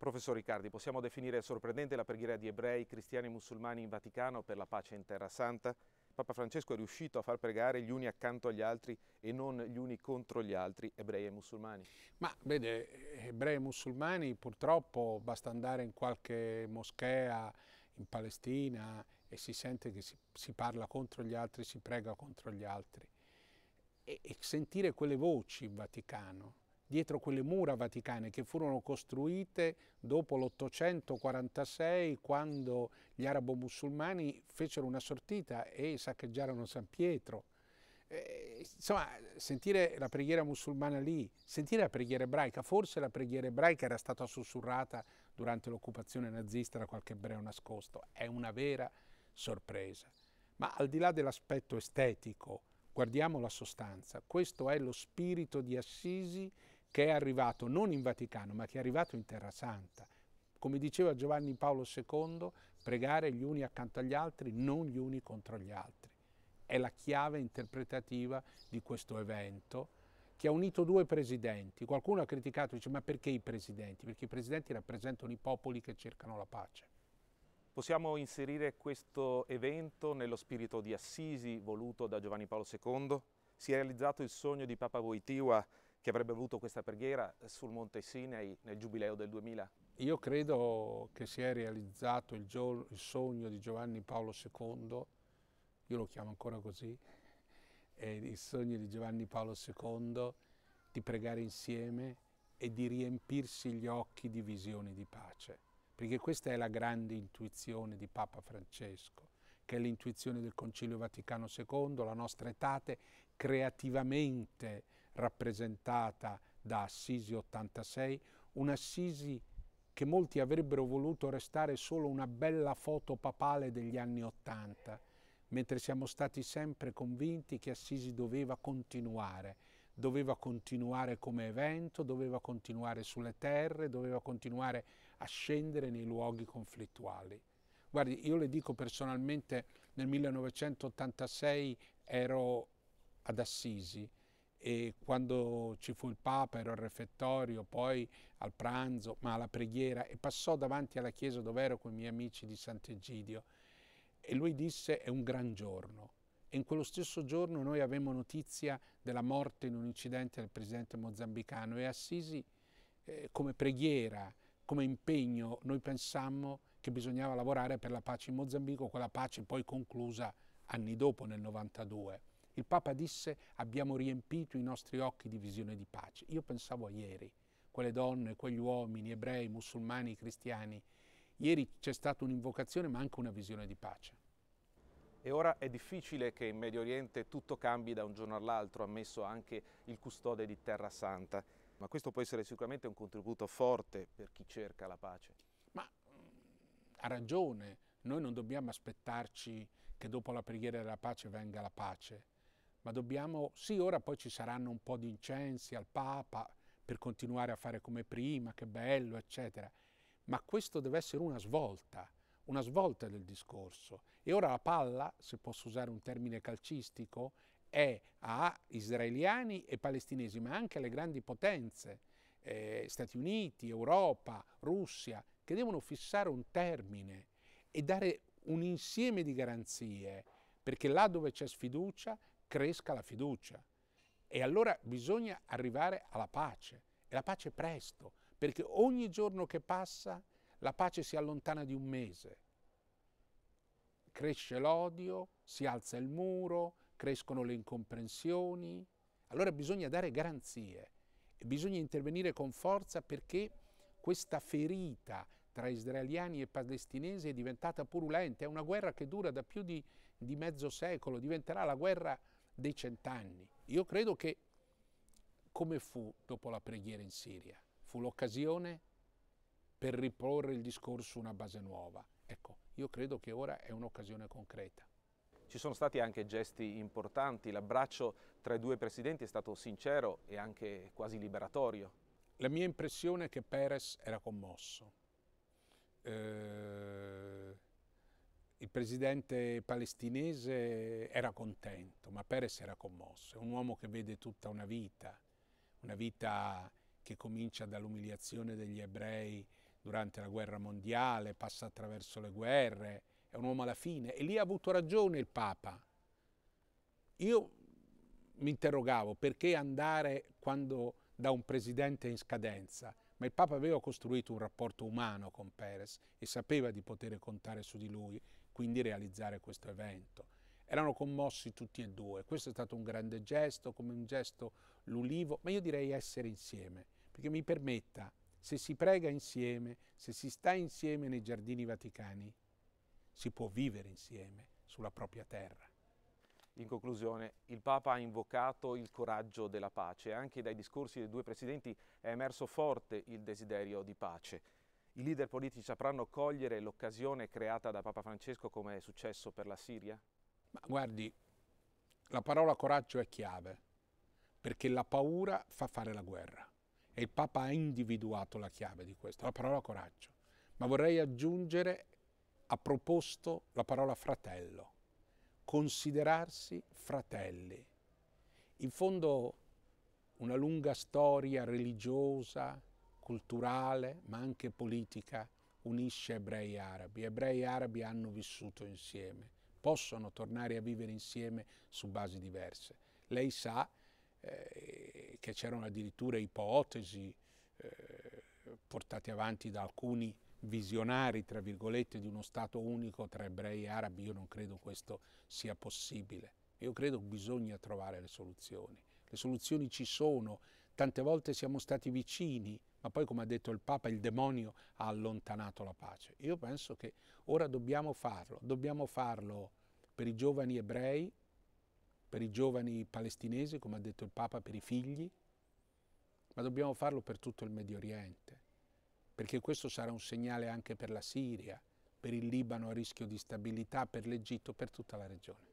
Professor Riccardi, possiamo definire sorprendente la preghiera di ebrei, cristiani e musulmani in Vaticano per la pace in Terra Santa? Papa Francesco è riuscito a far pregare gli uni accanto agli altri e non gli uni contro gli altri, ebrei e musulmani. Ma vede, ebrei e musulmani purtroppo basta andare in qualche moschea in Palestina e si sente che si, si parla contro gli altri, si prega contro gli altri. E, e sentire quelle voci in Vaticano dietro quelle mura vaticane che furono costruite dopo l'846 quando gli arabo-musulmani fecero una sortita e saccheggiarono San Pietro. Eh, insomma, sentire la preghiera musulmana lì, sentire la preghiera ebraica, forse la preghiera ebraica era stata sussurrata durante l'occupazione nazista da qualche ebreo nascosto, è una vera sorpresa. Ma al di là dell'aspetto estetico, guardiamo la sostanza, questo è lo spirito di Assisi che è arrivato non in Vaticano, ma che è arrivato in Terra Santa. Come diceva Giovanni Paolo II, pregare gli uni accanto agli altri, non gli uni contro gli altri. È la chiave interpretativa di questo evento che ha unito due presidenti. Qualcuno ha criticato, dice, ma perché i presidenti? Perché i presidenti rappresentano i popoli che cercano la pace. Possiamo inserire questo evento nello spirito di Assisi voluto da Giovanni Paolo II? Si è realizzato il sogno di Papa Voitiva che avrebbe avuto questa preghiera sul Monte Sinai nel Giubileo del 2000? Io credo che si è realizzato il, il sogno di Giovanni Paolo II, io lo chiamo ancora così, il sogno di Giovanni Paolo II di pregare insieme e di riempirsi gli occhi di visioni di pace, perché questa è la grande intuizione di Papa Francesco che è l'intuizione del Concilio Vaticano II, la nostra etate creativamente rappresentata da Assisi 86, un'Assisi che molti avrebbero voluto restare solo una bella foto papale degli anni Ottanta, mentre siamo stati sempre convinti che Assisi doveva continuare, doveva continuare come evento, doveva continuare sulle terre, doveva continuare a scendere nei luoghi conflittuali. Guardi, io le dico personalmente, nel 1986 ero ad Assisi e quando ci fu il Papa ero al refettorio, poi al pranzo, ma alla preghiera e passò davanti alla chiesa dove ero con i miei amici di Sant'Egidio e lui disse è un gran giorno e in quello stesso giorno noi avevamo notizia della morte in un incidente del presidente mozambicano e Assisi eh, come preghiera, come impegno noi pensammo che bisognava lavorare per la pace in Mozambico, quella pace poi conclusa anni dopo nel 92. Il Papa disse abbiamo riempito i nostri occhi di visione di pace. Io pensavo a ieri, quelle donne, quegli uomini, ebrei, musulmani, cristiani. Ieri c'è stata un'invocazione ma anche una visione di pace. E ora è difficile che in Medio Oriente tutto cambi da un giorno all'altro, ammesso anche il custode di Terra Santa. Ma questo può essere sicuramente un contributo forte per chi cerca la pace. Ma ha ragione, noi non dobbiamo aspettarci che dopo la preghiera della pace venga la pace ma dobbiamo, sì ora poi ci saranno un po' di incensi al Papa per continuare a fare come prima, che bello, eccetera, ma questo deve essere una svolta, una svolta del discorso. E ora la palla, se posso usare un termine calcistico, è a israeliani e palestinesi, ma anche alle grandi potenze, eh, Stati Uniti, Europa, Russia, che devono fissare un termine e dare un insieme di garanzie, perché là dove c'è sfiducia cresca la fiducia. E allora bisogna arrivare alla pace, e la pace presto, perché ogni giorno che passa la pace si allontana di un mese. Cresce l'odio, si alza il muro, crescono le incomprensioni. Allora bisogna dare garanzie e bisogna intervenire con forza perché questa ferita tra israeliani e palestinesi è diventata purulente, è una guerra che dura da più di, di mezzo secolo, diventerà la guerra dei cent'anni. Io credo che, come fu dopo la preghiera in Siria, fu l'occasione per riporre il discorso su una base nuova. Ecco, io credo che ora è un'occasione concreta. Ci sono stati anche gesti importanti, l'abbraccio tra i due presidenti è stato sincero e anche quasi liberatorio. La mia impressione è che Perez era commosso. Eh il presidente palestinese era contento, ma Peres era commosso. È un uomo che vede tutta una vita, una vita che comincia dall'umiliazione degli ebrei durante la guerra mondiale, passa attraverso le guerre, è un uomo alla fine. E lì ha avuto ragione il Papa. Io mi interrogavo perché andare quando da un presidente in scadenza, ma il Papa aveva costruito un rapporto umano con Perez e sapeva di poter contare su di lui quindi realizzare questo evento. Erano commossi tutti e due, questo è stato un grande gesto, come un gesto l'ulivo, ma io direi essere insieme, perché mi permetta, se si prega insieme, se si sta insieme nei giardini vaticani, si può vivere insieme sulla propria terra. In conclusione, il Papa ha invocato il coraggio della pace. Anche dai discorsi dei due presidenti è emerso forte il desiderio di pace. I leader politici sapranno cogliere l'occasione creata da Papa Francesco come è successo per la Siria? Ma guardi, la parola coraggio è chiave, perché la paura fa fare la guerra e il Papa ha individuato la chiave di questo, la parola coraggio. Ma vorrei aggiungere, ha proposto la parola fratello, considerarsi fratelli. In fondo una lunga storia religiosa, culturale ma anche politica unisce ebrei e arabi. Ebrei e arabi hanno vissuto insieme, possono tornare a vivere insieme su basi diverse. Lei sa eh, che c'erano addirittura ipotesi eh, portate avanti da alcuni visionari, tra virgolette, di uno Stato unico tra ebrei e arabi. Io non credo questo sia possibile. Io credo che bisogna trovare le soluzioni. Le soluzioni ci sono, tante volte siamo stati vicini ma poi come ha detto il Papa il demonio ha allontanato la pace. Io penso che ora dobbiamo farlo, dobbiamo farlo per i giovani ebrei, per i giovani palestinesi, come ha detto il Papa, per i figli, ma dobbiamo farlo per tutto il Medio Oriente, perché questo sarà un segnale anche per la Siria, per il Libano a rischio di stabilità, per l'Egitto, per tutta la regione.